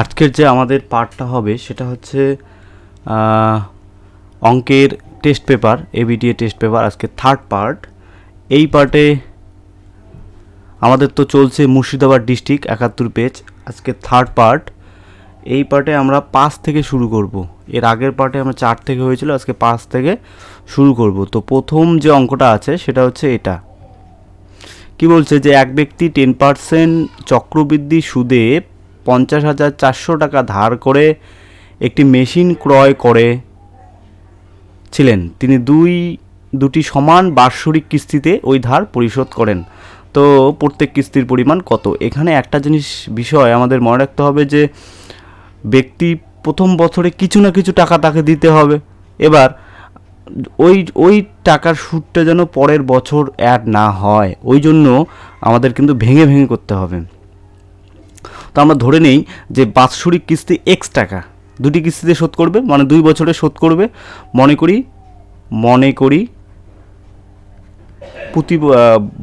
আজকের যে আমাদের পার্টটা হবে সেটা হচ্ছে অঙ্কের test paper ABTA test paper আজকে থার্ড পার্ট এই পার্টে আমাদের তো চলছে মুর্শিদাবাদ ডিস্ট্রিক্ট একাত্তর পেজ আজকে থার্ড পার্ট এই পার্টে আমরা পাঁচ থেকে শুরু করব এর আগের পার্টে আমরা চার থেকে হয়েছিল আজকে পাঁচ থেকে শুরু করব তো প্রথম যে অঙ্কটা আছে সেটা হচ্ছে এটা কি বলছে যে এক ব্যক্তি টেন পার্সেন্ট চক্রবৃদ্ধি সুদে পঞ্চাশ হাজার চারশো টাকা ধার করে একটি মেশিন ক্রয় করে ছিলেন তিনি দুই দুটি সমান বার্ষরিক কিস্তিতে ওই ধার পরিশোধ করেন তো প্রত্যেক কিস্তির পরিমাণ কত এখানে একটা জিনিস বিষয় আমাদের মনে রাখতে হবে যে ব্যক্তি প্রথম বছরে কিছু না কিছু টাকা তাকে দিতে হবে এবার ওই ওই টাকার সুদটা যেন পরের বছর অ্যাড না হয় ওই জন্য আমাদের কিন্তু ভেঙে ভেঙে করতে হবে তো আমরা ধরে নেই যে বাৎসরিক কিস্তি এক্স টাকা দুটি কিস্তিতে শোধ করবে মানে দুই বছরে শোধ করবে মনে করি মনে করি প্রতি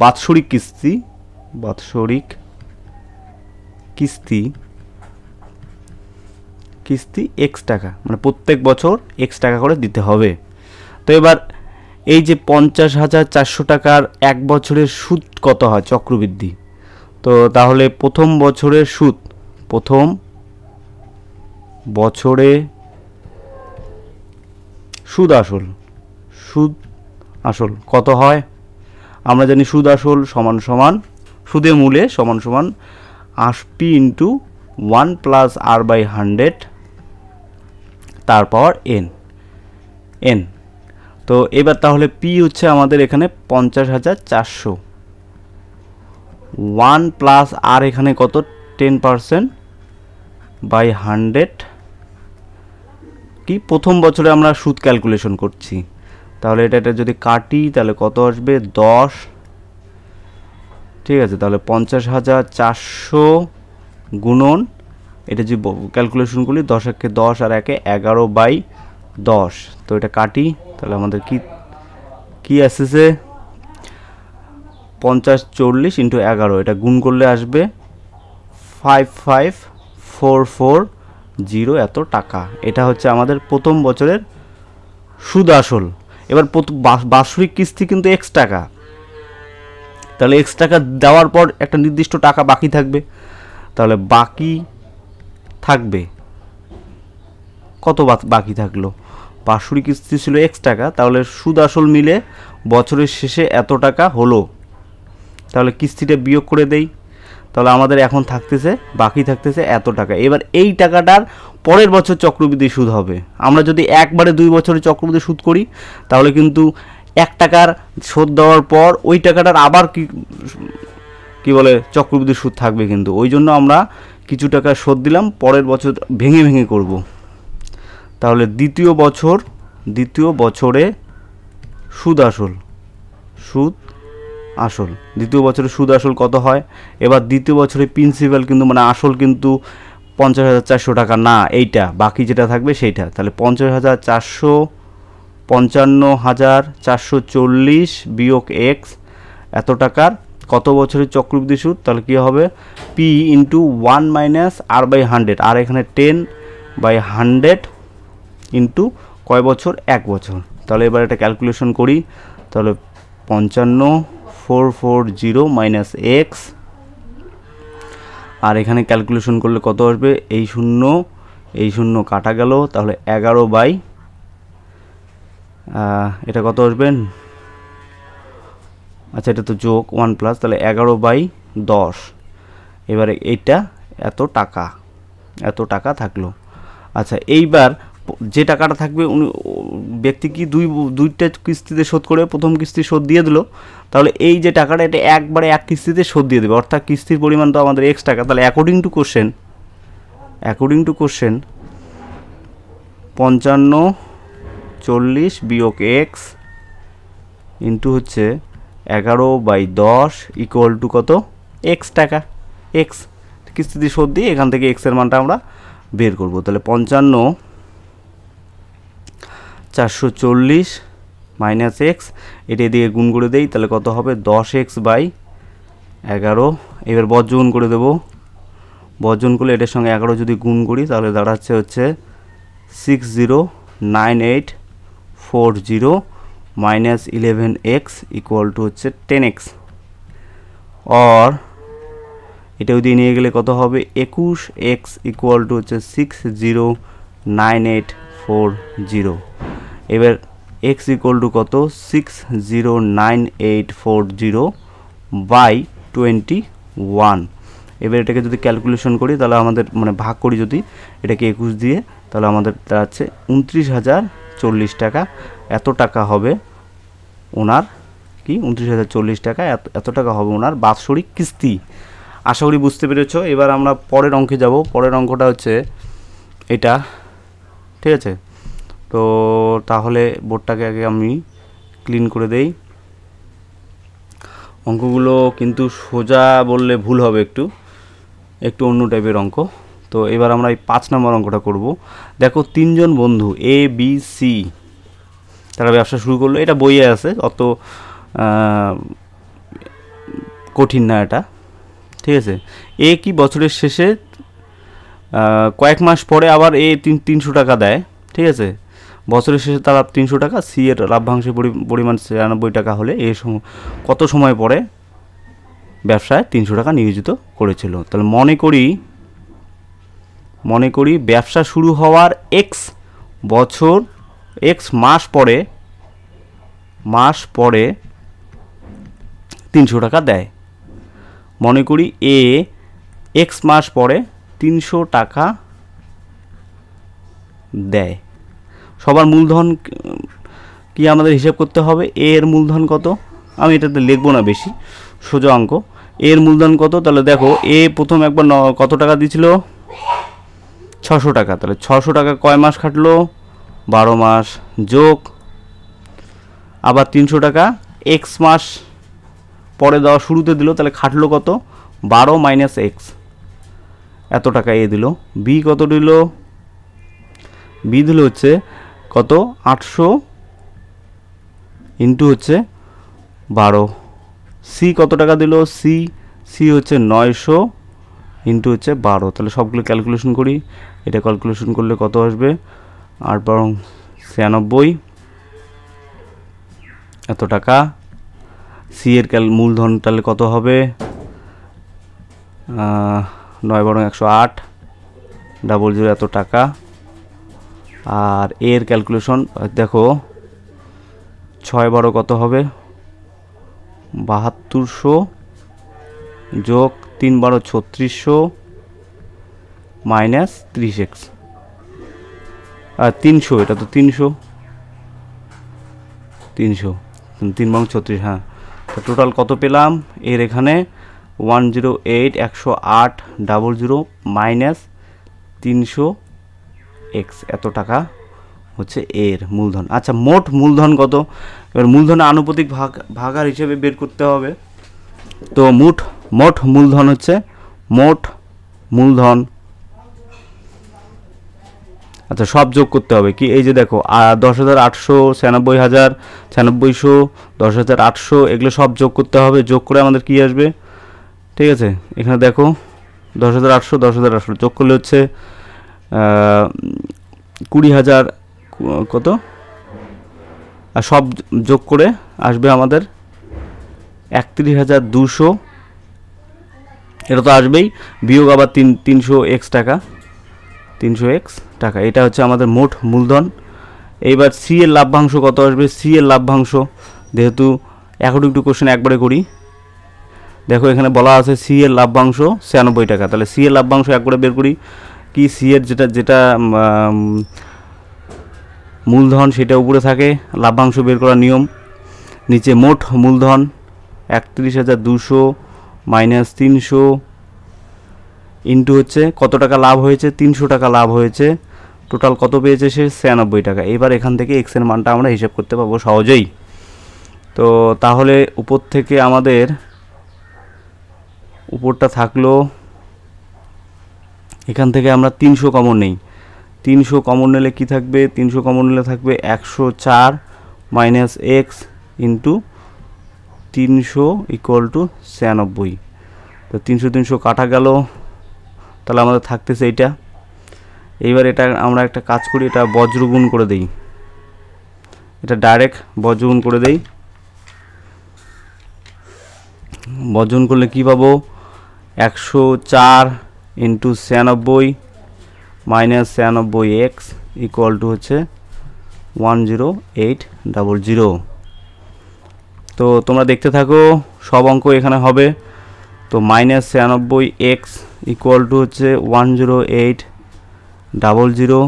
বাৎসরিক কিস্তি বাৎসরিক কিস্তি কিস্তি এক্স টাকা মানে প্রত্যেক বছর এক্স টাকা করে দিতে হবে তো এবার এই যে পঞ্চাশ হাজার চারশো টাকার এক বছরের সুদ কত হয় চক্রবৃদ্ধি তো তাহলে প্রথম বছরের সুদ প্রথম বছরে সুদ আসল সুদ আসল কত হয় আমরা জানি সুদ আসল সমান সমান সুদে মূলে সমান সমান আশপি into one plus r by hundred তার পাওয়ার এন এন তো এবার তাহলে পি হচ্ছে আমাদের এখানে পঞ্চাশ হাজার চারশো ওয়ান প্লাস আর এখানে কত টেন पार्सेंट বাই হান্ড্রেড কি প্রথম বছরে আমরা সুদ ক্যালকুলেশন করছি তাহলে এটা এটা যদি কাটি তাহলে কত আসবে দশ ঠিক আছে তাহলে পঞ্চাশ হাজার চারশো গুণন এটা যে ক্যালকুলেশন করি দশ একে দশ আর একে এগারো বাই দশ তো এটা কাটি তাহলে আমাদের কি কি আসছে পঞ্চাশ চল্লিশ ইন্টু এগারো এটা গুণ করলে আসবে five five four four zero এত টাকা এটা হচ্ছে আমাদের প্রথম বছরের সুদ আসল এবার বাৎসরিক কিস্তি কিন্তু এক্স টাকা তাহলে এক্স টাকা দেওয়ার পর একটা নির্দিষ্ট টাকা বাকি থাকবে তাহলে বাকি থাকবে কত বাকি থাকলো বাৎসরিক কিস্তি ছিল এক্স টাকা তাহলে সুদ আসল মিলে বছরের শেষে এত টাকা হলো তাহলে কিস্তিটা বিয়োগ করে দেই তাহলে আমাদের এখন থাকতেছে বাকি থাকতেছে এত টাকা এবার এই টাকাটার পরের বছর চক্রবৃদ্ধি সুদ হবে আমরা যদি একবারে দুই বছরে চক্রবৃদ্ধি সুদ করি তাহলে কিন্তু এক টাকার শোধ দেওয়ার পর ওই টাকাটার আবার কি কী বলে চক্রবৃদ্ধি সুদ থাকবে কিন্তু ওই জন্য আমরা কিছু টাকা শোধ দিলাম পরের বছর ভেঙে ভেঙে করব তাহলে দ্বিতীয় বছর দ্বিতীয় বছরে সুদ আসল সুদ আসল দ্বিতীয় বছরে সুদ আসল কত হয় এবার দ্বিতীয় বছরে প্রিন্সিপাল কিন্তু মানে আসল কিন্তু পঞ্চাশ হাজার চারশো টাকা না এইটা বাকি যেটা থাকবে সেইটা তাহলে পঞ্চাশ হাজার চারশো পঞ্চান্ন হাজার চারশো চল্লিশ বিয়োগ এক্স এত টাকার কত বছরের চক্রবৃদ্ধি সুদ তাহলে কী হবে P into one minus r by hundred আর এখানে টেন বাই হান্ড্রেড ইন্টু কয় বছর এক বছর তাহলে এবার এটা ক্যালকুলেশন করি তাহলে পঞ্চান্ন four four zero minus x আর এখানে ক্যালকুলেশন করলে কত আসবে এই শূন্য এই শূন্য কাটা গেল তাহলে এগারো বাই এটা কত আসবেন আচ্ছা এটা তো যোগ ওয়ান প্লাস তাহলে এগারো বাই দশ এবারে এইটা এত টাকা এত টাকা থাকলো আচ্ছা এইবার যে টাকাটা থাকবে উনি ব্যক্তি কি দুই দুইটা কিস্তিতে শোধ করে প্রথম কিস্তি শোধ দিয়ে দিল তাহলে এই যে টাকাটা এটা একবারে এক কিস্তিতে শোধ দিয়ে দেবে অর্থাৎ কিস্তির পরিমাণ তো আমাদের এক্স টাকা তাহলে according to question according to question পঞ্চান্ন চল্লিশ বিয়োগ এক্স ইন্টু হচ্ছে এগারো বাই দশ ইকুয়াল টু কত এক্স টাকা এক্স কিস্তিতে শোধ দিয়ে এখান থেকে এক্সের মানটা আমরা বের করবো তাহলে পঞ্চান্ন চারশো চল্লিশ মাইনাস এক্স এটা দিয়ে গুণ করে দেই তাহলে কত হবে দশ এক্স বাই এগারো এবার বর্জন করে দেব বর্জন করলে এটার সঙ্গে এগারো যদি গুণ করি তাহলে দাঁড়াচ্ছে হচ্ছে six zero nine eight four zero minus eleven x equal to হচ্ছে টেন এক্স অর এটাও দিয়ে নিয়ে গেলে কত হবে একুশ এক্স ইকুয়াল টু হচ্ছে six zero nine eight four zero এবার এক্স ইকুয়াল টু কত six zero nine eight four zero by twenty one এবার এটাকে যদি ক্যালকুলেশন করি তাহলে আমাদের মানে ভাগ করি যদি এটাকে একুশ দিয়ে তাহলে আমাদের আছে উনত্রিশ হাজার চল্লিশ টাকা এত টাকা হবে ওনার কি উনত্রিশ হাজার চল্লিশ টাকা এত টাকা হবে ওনার বাৎসরিক কিস্তি আশা করি বুঝতে পেরেছ এবার আমরা পরের অঙ্কে যাব পরের অঙ্কটা হচ্ছে এটা ঠিক আছে তো তাহলে বোর্ডটাকে আগে আমি ক্লিন করে দেই অঙ্কগুলো কিন্তু সোজা বললে ভুল হবে একটু একটু অন্য টাইপের অঙ্ক তো এবার আমরা এই পাঁচ নম্বর অঙ্কটা করব দেখো তিনজন বন্ধু এ বি সি তারা ব্যবসা শুরু করলো এটা বইয়ে আছে অত কঠিন না এটা ঠিক আছে এ কি বছরের শেষে কয়েক মাস পরে আবার এ তিন তিনশো টাকা দেয় ঠিক আছে বছরের শেষে তার তিনশো টাকা সি এর লাভ্যাংশের পরিমাণ ছিয়ানব্বই টাকা হলে এ কত সময় পরে ব্যবসায় তিনশো টাকা নিয়োজিত করেছিল তাহলে মনে করি মনে করি ব্যবসা শুরু হওয়ার এক্স বছর এক্স মাস পরে মাস পরে তিনশো টাকা দেয় মনে করি এ এক্স মাস পরে তিনশো টাকা দেয় সবার মূলধন কি আমাদের হিসেব করতে হবে এ এর মূলধন কত আমি এটাতে লিখবো না বেশি সোজা অঙ্ক এর মূলধন কত তাহলে দেখো এ প্রথম একবার কত টাকা দিছিল ছশো টাকা তাহলে ছশো টাকা কয় মাস খাটলো বারো মাস যোগ আবার তিনশো টাকা এক্স মাস পরে দেওয়া শুরুতে দিল তাহলে খাটলো কত বারো মাইনাস এক্স এত টাকা এ দিল বি কত দিল বি দিল হচ্ছে কত আটশো ইন্টু হচ্ছে বারো সি কত টাকা দিল সি সি হচ্ছে নয়শো ইন্টু হচ্ছে বারো তাহলে সবগুলো ক্যালকুলেশন করি এটা ক্যালকুলেশন করলে কত আসবে আর বরং ছিয়ানব্বই এত টাকা সি এর ক্যাল মূলধন তাহলে কত হবে নয় বরং একশো আট ডাবল জিরো এত টাকা আর এর ক্যালকুলেশন দেখো ছয় বারো কত হবে বাহাত্তরশো যোগ তিন বারো ছত্রিশশো মাইনাস ত্রিশ এক্স আর তিনশো এটা তো তিনশো তিনশো তিন বারো ছত্রিশ হ্যাঁ তো টোটাল কত পেলাম এর এখানে ওয়ান জিরো এইট একশো আট ডাবল জিরো মাইনাস তিনশো এক্স এত টাকা হচ্ছে এর মূলধন আচ্ছা মোট মূলধন কত এবার মূলধন আনুপাতিক ভাগ ভাগার হিসেবে বের করতে হবে তো মোট মোট মূলধন হচ্ছে মোট মূলধন আচ্ছা সব যোগ করতে হবে কি এই যে দেখো দশ হাজার আটশো ছিয়ানব্বই হাজার ছিয়ানব্বইশো দশ হাজার আটশো এগুলো সব যোগ করতে হবে যোগ করে আমাদের কি আসবে ঠিক আছে এখানে দেখো দশ হাজার আটশো দশ হাজার আটশো যোগ করলে হচ্ছে কুড়ি হাজার কত আর সব যোগ করে আসবে আমাদের একত্রিশ হাজার দুশো এটা তো আসবেই বিয়োগ আবার তিন তিনশো এক্স টাকা তিনশো এক্স টাকা এটা হচ্ছে আমাদের মোট মূলধন এইবার সি এর লাভ্যাংশ কত আসবে সি এর লাভ্যাংশ যেহেতু এখন একটু কোশ্চেন একবারে করি দেখো এখানে বলা আছে সি এর লাভ্যাংশ ছিয়ানব্বই টাকা তাহলে সি এর লাভ্যাংশ একবারে বের করি কি সি এর যেটা যেটা মূলধন সেটা উপরে থাকে লাভ্যাংশ বের করার নিয়ম নিচে মোট মূলধন একত্রিশ হাজার দুশো মাইনাস তিনশো ইন্টু হচ্ছে কত টাকা লাভ হয়েছে তিনশো টাকা লাভ হয়েছে টোটাল কত পেয়েছে সে ছিয়ানব্বই টাকা এবার এখান থেকে এক্সের মানটা আমরা হিসেব করতে পারবো সহজেই তো তাহলে উপর থেকে আমাদের উপরটা থাকলো এখান থেকে আমরা তিনশো কমন নেই তিনশো কমন নিলে কী থাকবে তিনশো কমন নিলে থাকবে একশো চার মাইনাস এক্স ইন্টু তিনশো ইকুয়াল টু ছিয়ানব্বই তো তিনশো তিনশো কাটা গেল তাহলে আমাদের থাকতেছে এইটা এইবার এটা আমরা একটা কাজ করি এটা বজ্রগুণ করে দেই এটা ডাইরেক্ট বজ্রগুণ করে দেই বজ্রগুণ করলে কি পাবো একশো চার ইন্টু ছিয়ানব্বই মাইনাস ছিয়ানব্বই এক্স ইকুয়াল টু হচ্ছে one zero eight double zero তো তোমরা দেখতে থাকো সব অঙ্ক এখানে হবে তো মাইনাস ছিয়ানব্বই এক্স ইকুয়াল টু হচ্ছে one zero eight double zero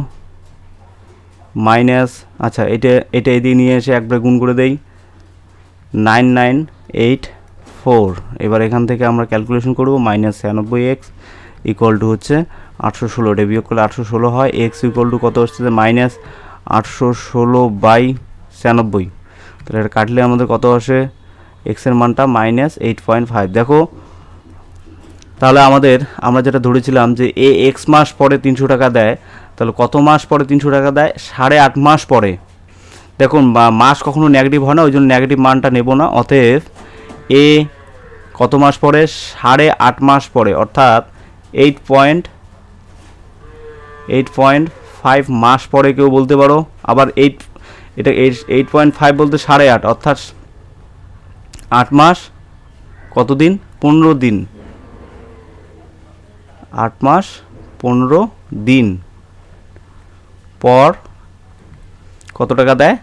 minus আচ্ছা এটা এটা এদিকে নিয়ে এসে একবারে গুণ করে দেই নাইন নাইন এইট ফোর এবার এখান থেকে আমরা ক্যালকুলেশন করব মাইনাস ছিয়ানব্বই এক্স ইকুয়াল টু হচ্ছে আটশো ষোলো এটা বিয়োগ করলে আটশো ষোলো হয় এক্স ইকুয়াল টু কত হচ্ছে মাইনাস আটশো ষোলো বাই ছিয়ানব্বই তাহলে এটা কাটলে আমাদের কত আসে এক্সের মানটা মাইনাস এইট পয়েন্ট ফাইভ দেখো তাহলে আমাদের আমরা যেটা ধরেছিলাম যে এ এক্স মাস পরে তিনশো টাকা দেয় তাহলে কত মাস পরে তিনশো টাকা দেয় সাড়ে আট মাস পরে দেখুন মাস কখনো নেগেটিভ হয় না ওই জন্য নেগেটিভ মানটা নেব না অতএব এ কত মাস পরে সাড়ে আট মাস পরে অর্থাৎ eight point eight point five মাস পরে কেউ বলতে পারো আবার এইট এটা এইট পয়েন্ট ফাইভ বলতে সাড়ে আট অর্থাৎ আট মাস কতদিন পনেরো দিন আট মাস পনেরো দিন পর কত টাকা দেয়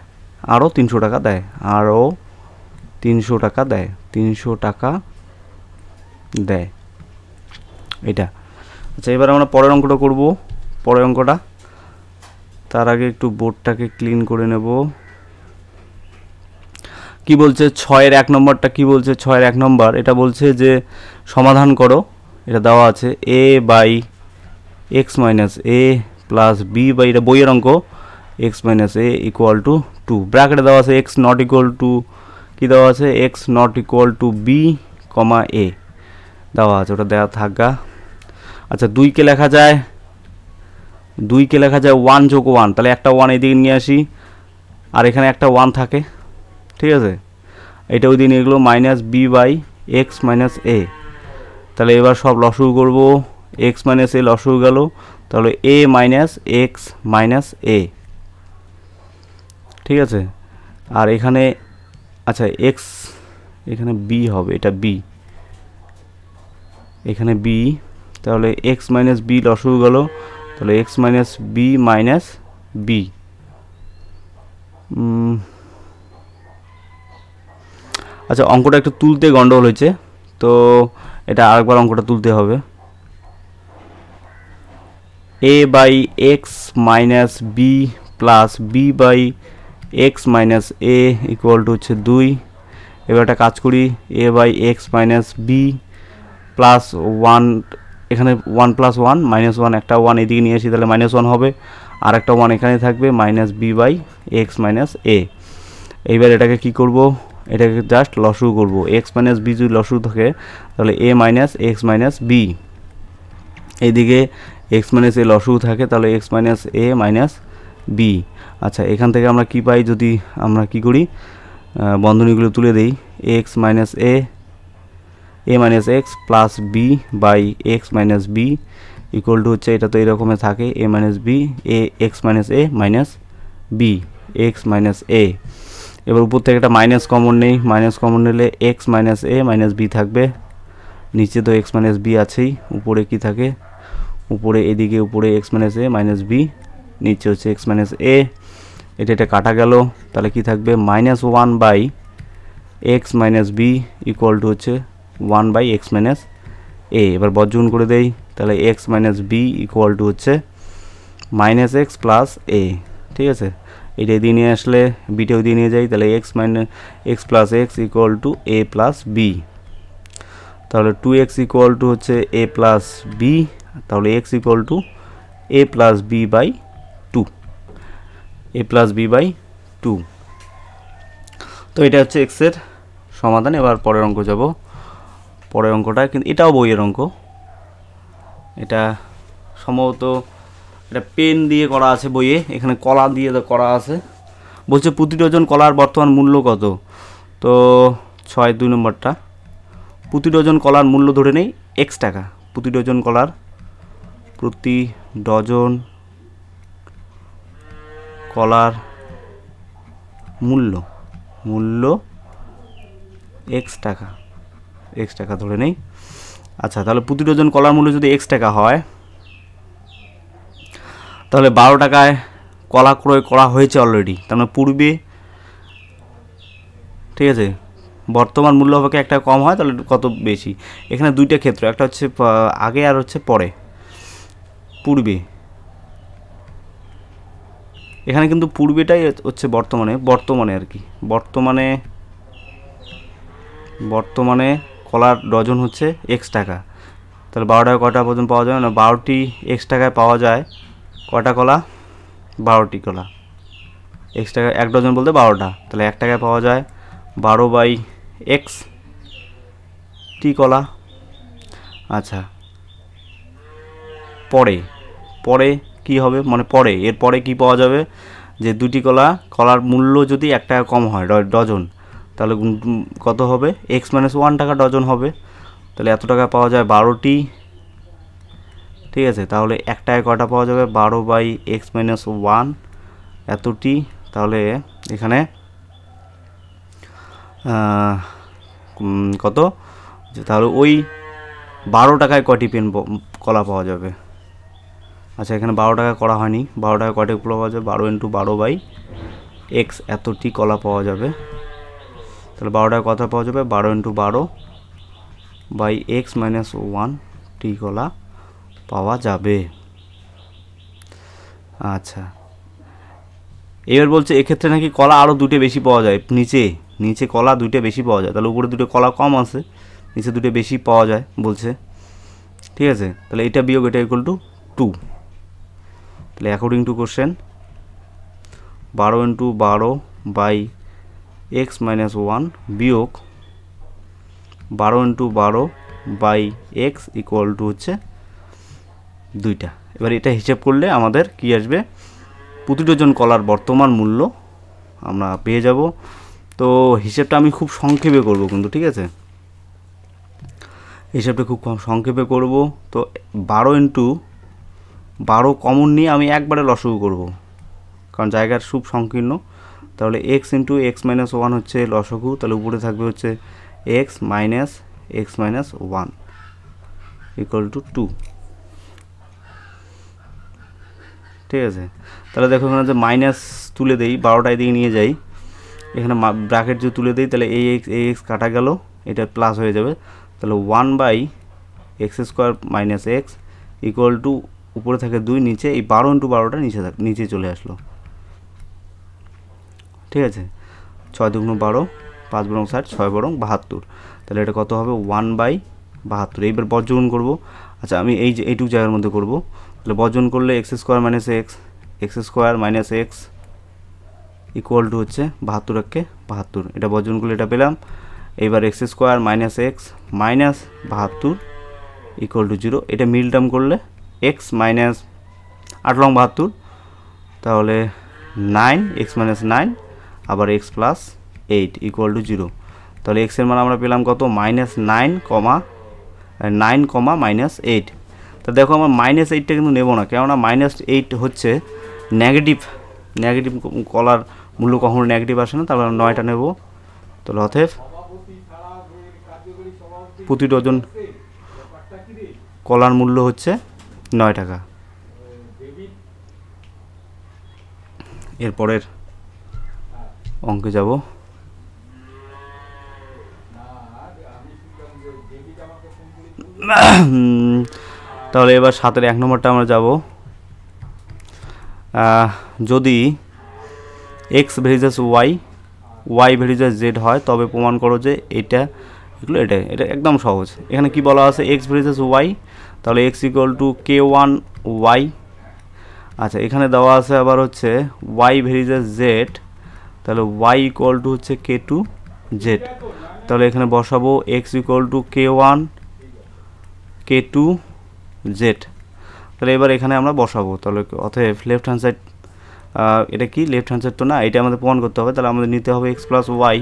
আরও তিনশো টাকা দেয় আরও তিনশো টাকা দেয় তিনশো টাকা দেয় এটা আচ্ছা এবার আমরা পরের অঙ্কটা করব পরের অঙ্কটা তার আগে একটু বোর্ডটাকে ক্লিন করে নেব কি বলছে ছয়ের এক নম্বরটা কি বলছে ছয়ের এক নম্বর এটা বলছে যে সমাধান করো এটা দেওয়া আছে a by x minus a plus b by এটা বইয়ের অঙ্ক x minus a equal to two ব্র্যাকেটে দেওয়া আছে এক্স নট ইকুয়াল টু কী দেওয়া আছে x not equal to b comma a দেওয়া আছে ওটা দেওয়া থাকা আচ্ছা দুইকে লেখা যায় দুইকে লেখা যায় ওয়ান যোগ ওয়ান তাহলে একটা ওয়ান এদিকে নিয়ে আসি আর এখানে একটা ওয়ান থাকে ঠিক আছে এটা ওই দিন এগুলো minus b by x minus a তাহলে এবার সব লসু করব এক্স মাইনাস এ লসু গেল তাহলে a minus x minus a ঠিক আছে আর এখানে আচ্ছা এক্স এখানে বি হবে এটা বি এখানে বি তাহলে এক্স মাইনাস বি লসু গেল তাহলে x minus b minus b আচ্ছা অঙ্কটা একটু তুলতে গন্ডগোল হয়েছে তো এটা আরেকবার অঙ্কটা তুলতে হবে a by x minus b plus b by x minus a equal to হচ্ছে দুই এবার একটা কাজ করি a by x minus b plus one এখানে one plus one minus one একটা ওয়ান এদিকে নিয়ে আসি তাহলে মাইনাস ওয়ান হবে আর একটা ওয়ান এখানে থাকবে minus b by x minus a এইবার এটাকে কি করব এটাকে জাস্ট লসু করব এক্স মাইনাস বি যদি লসু থাকে তাহলে a minus x minus b এইদিকে এক্স মাইনাস এ লসু থাকে তাহলে x minus a minus b আচ্ছা এখান থেকে আমরা কি পাই যদি আমরা কি করি বন্ধনীগুলো তুলে দেই x minus a a minus x plus b by x minus b equal to হচ্ছে এটা তো এরকমে থাকে a minus b a x minus a minus b x minus a এবার উপর থেকে একটা মাইনাস কমন নেই মাইনাস কমন নিলে x minus a minus b থাকবে নিচে তো এক্স মাইনাস বি আছেই উপরে কি থাকে উপরে এদিকে উপরে x minus a minus b নিচে হচ্ছে এক্স মাইনাস এ এটা এটা কাটা গেল তাহলে কি থাকবে minus one by x minus b equal to হচ্ছে one by x minus a এবার বজ্রগুণ করে দেই তাহলে x minus b equal to হচ্ছে মাইনাস এক্স প্লাস এ ঠিক আছে এটা দিয়ে নিয়ে আসলে বিটাও দিয়ে নিয়ে যাই তাহলে x minus x plus x equal to a plus b তাহলে টু এক্স ইকুয়াল টু হচ্ছে এ প্লাস বি তাহলে x equal to a plus b by two a plus b by two তো এটা হচ্ছে এক্সের সমাধান এবার পরের অঙ্ক যাবো পরের অঙ্কটা কিন্তু এটাও বইয়ের অঙ্ক এটা সম্ভবত এটা পেন দিয়ে করা আছে বইয়ে এখানে কলা দিয়ে করা আছে বলছে প্রতি ডজন কলার বর্তমান মূল্য কত তো ছয় দুই নম্বরটা প্রতি ডজন কলার মূল্য ধরে নেই এক্স টাকা প্রতি ডজন কলার প্রতি ডজন কলার মূল্য মূল্য এক্স টাকা এক্স টাকা ধরে নেই আচ্ছা তাহলে প্রতি ডজন কলার মূল্য যদি এক্স টাকা হয় তাহলে বারো টাকায় কলা ক্রয় করা হয়েছে অলরেডি তার মানে পূর্বে ঠিক আছে বর্তমান মূল্য হবে একটা কম হয় তাহলে কত বেশি এখানে দুইটা ক্ষেত্র একটা হচ্ছে আগে আর হচ্ছে পরে পূর্বে এখানে কিন্তু পূর্বেটাই হচ্ছে বর্তমানে বর্তমানে আর কি বর্তমানে বর্তমানে কলার ডজন হচ্ছে এক্স টাকা তাহলে বারোটায় কটা পর্যন্ত পাওয়া যাবে না বারোটি এক্স টাকায় পাওয়া যায় কটা কলা বারোটি কলা এক্স টাকা এক ডজন বলতে বারোটা তাহলে এক টাকায় পাওয়া যায় বারো বাই এক্স টি কলা আচ্ছা পরে পরে কি হবে মানে পরে এরপরে কি পাওয়া যাবে যে দুটি কলা কলার মূল্য যদি এক টাকা কম হয় ডজন তাহলে কত হবে এক্স মাইনাস ওয়ান টাকা ডজন হবে তাহলে এত টাকা পাওয়া যায় বারোটি ঠিক আছে তাহলে একটায় কটা পাওয়া যাবে বারো বাই এক্স মাইনাস ওয়ান এতটি তাহলে এখানে কত তাহলে ওই বারো টাকায় কটি পেন কলা পাওয়া যাবে আচ্ছা এখানে বারো টাকা করা হয়নি বারো টাকা কটি কলা পাওয়া যাবে বারো ইন্টু বারো বাই এক্স এতটি কলা পাওয়া যাবে তাহলে বারোটায় কত পাওয়া যাবে বারো ইন্টু বারো বাই এক্স মাইনাস ওয়ান টি কলা পাওয়া যাবে আচ্ছা এবার বলছে এক্ষেত্রে নাকি কলা আরও দুটো বেশি পাওয়া যায় নিচে নিচে কলা দুটো বেশি পাওয়া যায় তাহলে উপরে দুটো কলা কম আছে নিচে দুটো বেশি পাওয়া যায় বলছে ঠিক আছে তাহলে এটা বিয়োগ এটা ইকুয়াল টু টু তাহলে অ্যাকর্ডিং টু কোশ্চেন বারো ইন্টু বারো বাই এক্স মাইনাস ওয়ান বিয়োগ বারো ইন্টু বারো বাই এক্স ইকুয়াল টু হচ্ছে দুইটা এবার এটা হিসেব করলে আমাদের কি আসবে প্রতি ডজন কলার বর্তমান মূল্য আমরা পেয়ে যাব তো হিসেবটা আমি খুব সংক্ষেপে করব কিন্তু ঠিক আছে হিসেবটা খুব কম সংক্ষেপে করব তো বারো ইন্টু বারো কমন নিয়ে আমি একবারে লসগু করব কারণ জায়গার খুব সংকীর্ণ তাহলে x into x minus one হচ্ছে লসঘু তাহলে উপরে থাকবে হচ্ছে x minus x minus one equal to two ঠিক আছে তাহলে দেখো এখানে যে মাইনাস তুলে দেই বারোটায় দিকে নিয়ে যাই এখানে ব্র্যাকেট যদি তুলে দেই তাহলে এই এক্স এই এক্স কাটা গেল এটা প্লাস হয়ে যাবে তাহলে one by x square minus x equal to উপরে থাকে দুই নিচে এই বারো ইন্টু বারোটা নিচে নিচে চলে আসলো ঠিক আছে ছয় দুগুণ বারো পাঁচ বরং ষাট ছয় বরং বাহাত্তর তাহলে এটা কত হবে ওয়ান বাই বাহাত্তর এইবার বর্জন করব আচ্ছা আমি এই যে এইটুকু জায়গার মধ্যে করব তাহলে বর্জন করলে x square minus x x square minus x equal to হচ্ছে বাহাত্তর একে বাহাত্তর এটা বর্জন করলে এটা পেলাম এইবার x square minus x minus বাহাত্তর ইকুয়াল টু জিরো এটা মিল টার্ম করলে এক্স মাইনাস আট লং বাহাত্তর তাহলে নাইন এক্স মাইনাস নাইন আবার x plus eight equal to zero তাহলে এক্সের মান আমরা পেলাম কত minus nine comma nine comma minus eight তা দেখো আমার মাইনাস এইটটা কিন্তু নেবো না কেননা মাইনাস এইট হচ্ছে নেগেটিভ নেগেটিভ কলার মূল্য কখনো নেগেটিভ আসে না তাহলে আমরা নয়টা নেব তাহলে অথেব প্রতি ডজন কলার মূল্য হচ্ছে নয় টাকা এরপরের অঙ্কে যাব তাহলে এবার সাতের এক নম্বরটা আমরা যাব যদি x varies as y y varies as z হয় তবে প্রমাণ করো যে এটা এগুলো এটা এটা একদম সহজ এখানে কি বলা আছে এক্স ভেরিজাস ওয়াই তাহলে x equal to k one y আচ্ছা এখানে দেওয়া আছে আবার হচ্ছে ওয়াই ভেরিজাস জেড তাহলে ওয়াই ইকুয়াল টু হচ্ছে কে টু জেড তাহলে এখানে বসাবো x equal to k one k two z তাহলে এবার এখানে আমরা বসাবো তাহলে অতএব লেফট হ্যান্ড সাইড এটা কি লেফট হ্যান্ড সাইড তো না এটা আমাদের প্রমাণ করতে হবে তাহলে আমাদের নিতে হবে x plus y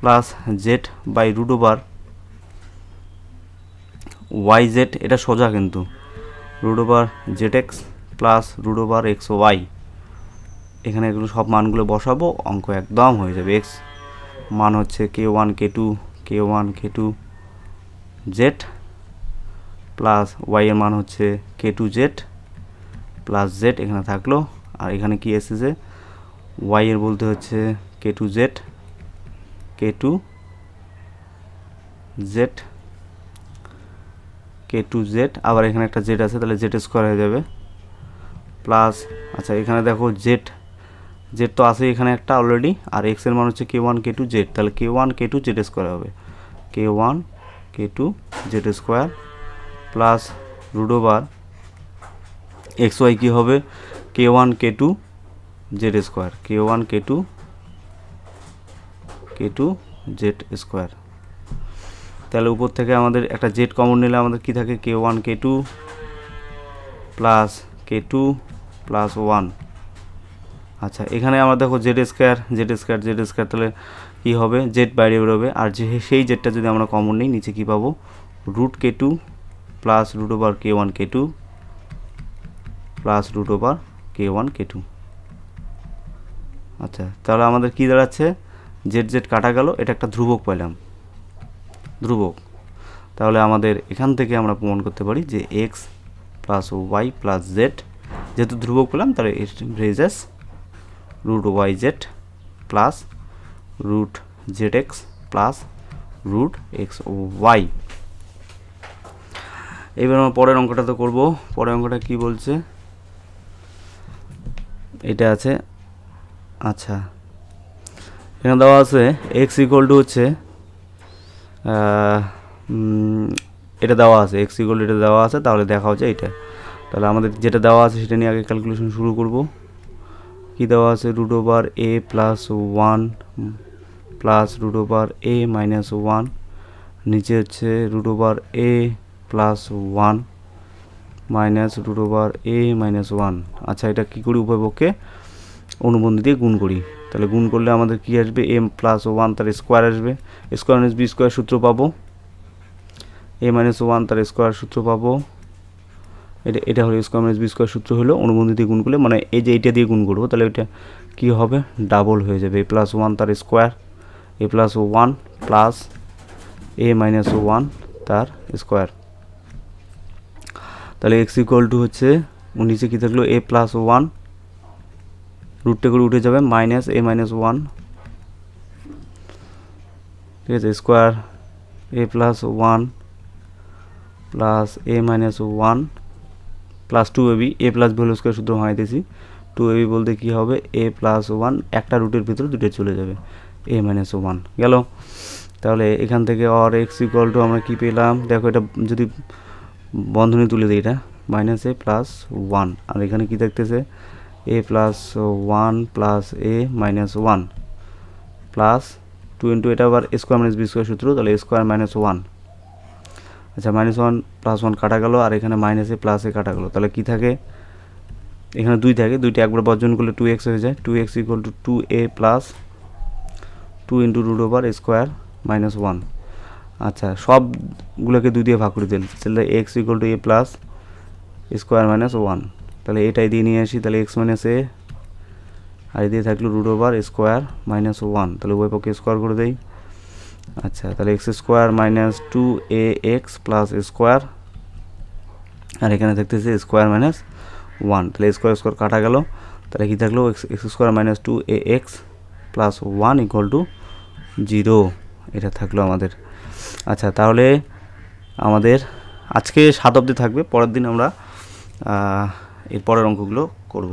plus z by root over y z এটা সোজা কিন্তু root over z x plus root over x y এখানে এগুলো সব মানগুলো বসাবো অঙ্ক একদম হয়ে যাবে এক্স মান হচ্ছে k one k two k one k two z plus ওয়াইয়ের মান হচ্ছে k two z plus z এখানে থাকলো আর এখানে কি এসেছে ওয়াইয়ের বলতে হচ্ছে k two z k two z k two z আবার এখানে একটা জেড আছে তাহলে জেড স্কোয়ার হয়ে যাবে প্লাস আচ্ছা এখানে দেখো জেড জেড তো আছে এখানে একটা অলরেডি আর এক্স এক্সের মান হচ্ছে k one k two z তাহলে k one k two z square হবে k one k two z square plus root over x y কী হবে k one k two z square k one k two k two z square তাহলে উপর থেকে আমাদের একটা Z common নিলে আমাদের কি থাকে k one k two plus k two plus one আচ্ছা এখানে আমরা দেখো z square z square z square তাহলে কী হবে জেড বাইরে বেরোবে আর যে সেই জেডটা যদি আমরা কমন নিই নিচে কী পাবো root k two plus root over k one k two plus root over k one k two আচ্ছা তাহলে আমাদের কি দাঁড়াচ্ছে জেড জেড কাটা গেল এটা একটা ধ্রুবক পেলাম ধ্রুবক তাহলে আমাদের এখান থেকে আমরা প্রমাণ করতে পারি যে x plus y plus z যেহেতু ধ্রুবক পেলাম তাহলে it raises root yz plus root zx plus root xy এবার আমরা পরের অঙ্কটা তো করবো পরের অঙ্কটা কি বলছে এটা আছে আচ্ছা এখানে দেওয়া আছে এক্স ইকুয়াল টু হচ্ছে এটা দেওয়া আছে এক্স ইকুয়াল এটা দেওয়া আছে তাহলে দেখা হচ্ছে এটা তাহলে আমাদের যেটা দেওয়া আছে সেটা নিয়ে আগে ক্যালকুলেশন শুরু করবো কী দেওয়া আছে root over a plus one plus root over a minus one নিচে হচ্ছে root over a plus one minus root over a minus one আচ্ছা এটা কী করি পক্ষে অনুবন্ধ দিয়ে গুণ করি তাহলে গুণ করলে আমাদের কি আসবে এ প্লাস ওয়ান তার স্কোয়ার আসবে স্কোয়ার মাইনাস বি স্কোয়ার সূত্র পাবো এ মাইনাস ওয়ান তার স্কোয়ার সূত্র পাবো এটা এটা হলো স্কোয়ার এস বি স্কোয়ার সূত্র হলো অনুবন্ধ দিয়ে গুণ করলে মানে এই যে এইটা দিয়ে গুণ করবো তাহলে এটা কী হবে ডাবল হয়ে যাবে এ প্লাস ওয়ান তার square a plus one plus a minus one তার স্কোয়ার তাহলে এক্স ইকুয়াল টু হচ্ছে নিচে কী থাকলো এ প্লাস ওয়ান রুটটা করে উঠে যাবে মাইনাস এ মাইনাস ওয়ান ঠিক আছে square a plus one plus a minus one plus two ab a plus b square সূত্র ভাঙাইতেছি টু এবি বলতে কি হবে এ প্লাস ওয়ান একটা রুটের ভিতরে দুটো চলে যাবে এ মাইনাস ওয়ান গেল তাহলে এখান থেকে অর এক্স ইকুয়াল টু আমরা কী পেলাম দেখো এটা যদি বন্ধনী তুলে দিই এটা মাইনাস এ প্লাস ওয়ান আর এখানে কি দেখতেছে a plus one plus a minus one plus two into এটা আবার স্কোয়ার মাইনাস বি স্কোয়ার সূত্র তাহলে স্কোয়ার মাইনাস ওয়ান আচ্ছা মাইনাস ওয়ান প্লাস ওয়ান কাটা গেল আর এখানে মাইনাসে প্লাসে কাটা গেলো তাহলে কি থাকে এখানে দুই থাকে দুইটা একবার বর্জন করলে টু এক্স হয়ে যায় two x equal to two a plus two into root over square minus one আচ্ছা সবগুলোকে দুই দিয়ে ভাগ করে দিন তাহলে x equal to a plus square minus one তাহলে এটাই দিয়ে নিয়ে আসি তাহলে এক্স মাইনাস এ আর দিয়ে থাকলো root over square minus one তাহলে উভয় পক্ষে স্কোয়ার করে দেয় আচ্ছা তাহলে x square minus two a x plus square আর এখানে দেখতেছি স্কোয়ার মাইনাস ওয়ান তাহলে স্কোয়ার স্কোয়ার কাটা গেল তাহলে কী থাকলো x x square minus two a x plus one equal to zero এটা থাকলো আমাদের আচ্ছা তাহলে আমাদের আজকে সাত অব্দি থাকবে পরের দিন আমরা এর পরের অঙ্কগুলো করব